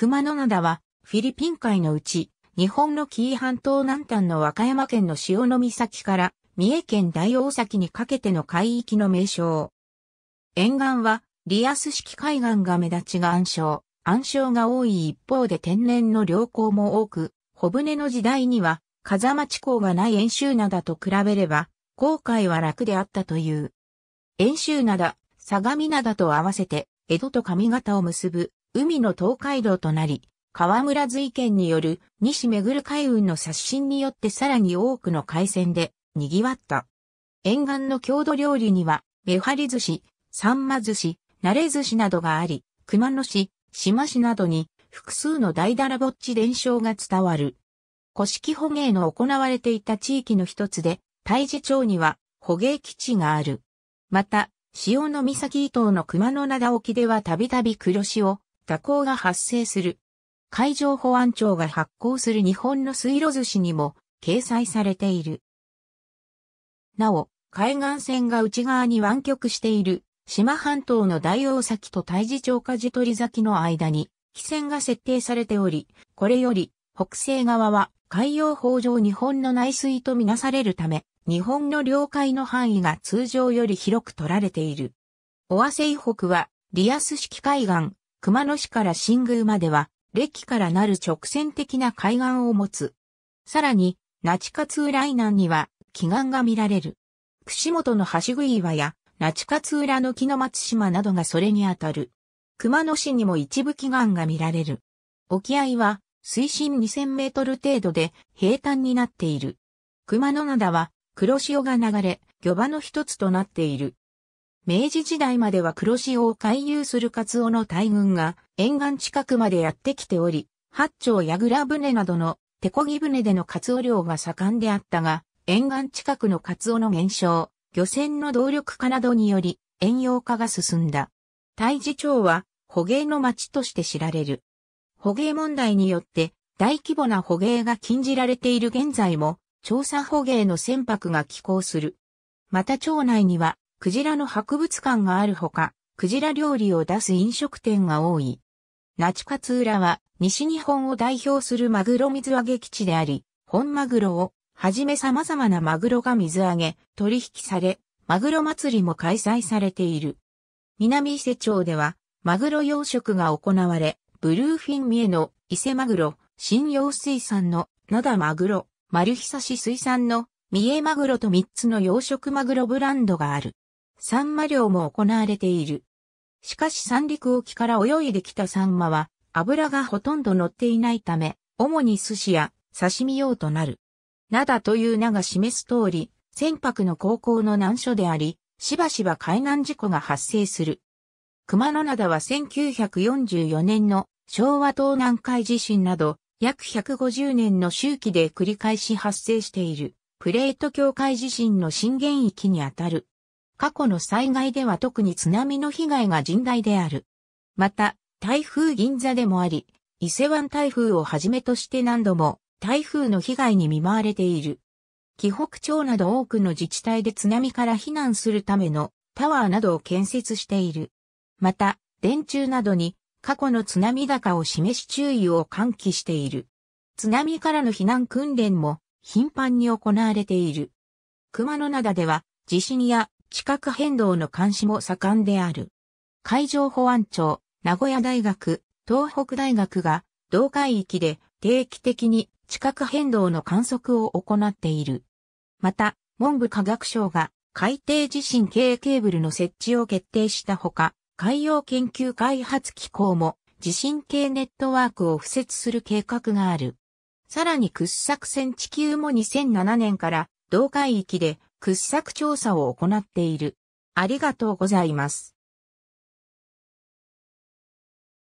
熊野灘は、フィリピン海のうち、日本の紀伊半島南端の和歌山県の潮の岬から、三重県大大崎にかけての海域の名称。沿岸は、リアス式海岸が目立ちが暗礁、暗礁が多い一方で天然の良好も多く、小舟の時代には、風間地港がない演習灘と比べれば、航海は楽であったという。演習灘、相模灘と合わせて、江戸と上方を結ぶ海の東海道となり、河村随県による西めぐる海運の刷新によってさらに多くの海鮮で賑わった。沿岸の郷土料理には、めはり寿司、さんま寿司、なれ寿司などがあり、熊野市、島市などに複数の大だらぼっち伝承が伝わる。古式捕鯨の行われていた地域の一つで、大治町には捕鯨基地がある。また、潮の岬伊東の熊野灘沖ではたびたび黒潮、蛇行が発生する。海上保安庁が発行する日本の水路寿司にも掲載されている。なお、海岸線が内側に湾曲している、島半島の大王崎と大治町じ取り崎の間に、汽船が設定されており、これより、北西側は海洋法上日本の内水とみなされるため、日本の領海の範囲が通常より広く取られている。尾鷲以北は、リアス式海岸、熊野市から新宮までは、歴からなる直線的な海岸を持つ。さらに、那智勝浦以南には、奇岩が見られる。串本の橋杭岩や、那智勝浦の木の松島などがそれにあたる。熊野市にも一部奇岩が見られる。沖合は、水深2000メートル程度で平坦になっている。熊野灘は黒潮が流れ、漁場の一つとなっている。明治時代までは黒潮を回遊するカツオの大群が沿岸近くまでやってきており、八丁やぐら船などの手漕ぎ船でのカツオ漁が盛んであったが、沿岸近くのカツオの減少、漁船の動力化などにより、遠洋化が進んだ。大治町は捕鯨の町として知られる。捕鯨問題によって大規模な捕鯨が禁じられている現在も、調査捕鯨の船舶が寄港する。また町内にはクジラの博物館があるほか、クジラ料理を出す飲食店が多い。那智勝浦は西日本を代表するマグロ水揚げ基地であり、本マグロをはじめ様々なマグロが水揚げ、取引され、マグロ祭りも開催されている。南伊勢町では、マグロ養殖が行われ、ブルーフィンミエの伊勢マグロ、新洋水産の灘マグロ、丸久し水産の三重マグロと3つの養殖マグロブランドがある。サンマ漁も行われている。しかし三陸沖から泳いできたサンマは油がほとんど乗っていないため、主に寿司や刺身用となる。灘という名が示す通り、船舶の航行の難所であり、しばしば海難事故が発生する。熊野灘は1944年の昭和東南海地震など、約150年の周期で繰り返し発生している、プレート境界地震の震源域にあたる。過去の災害では特に津波の被害が甚大である。また、台風銀座でもあり、伊勢湾台風をはじめとして何度も台風の被害に見舞われている。紀北町など多くの自治体で津波から避難するためのタワーなどを建設している。また、電柱などに過去の津波高を示し注意を喚起している。津波からの避難訓練も頻繁に行われている。熊野灘では地震や地殻変動の監視も盛んである。海上保安庁、名古屋大学、東北大学が同海域で定期的に地殻変動の観測を行っている。また、文部科学省が海底地震系ケーブルの設置を決定したほか、海洋研究開発機構も地震系ネットワークを付設する計画がある。さらに掘削船地球も2007年から同海域で掘削調査を行っている。ありがとうございます。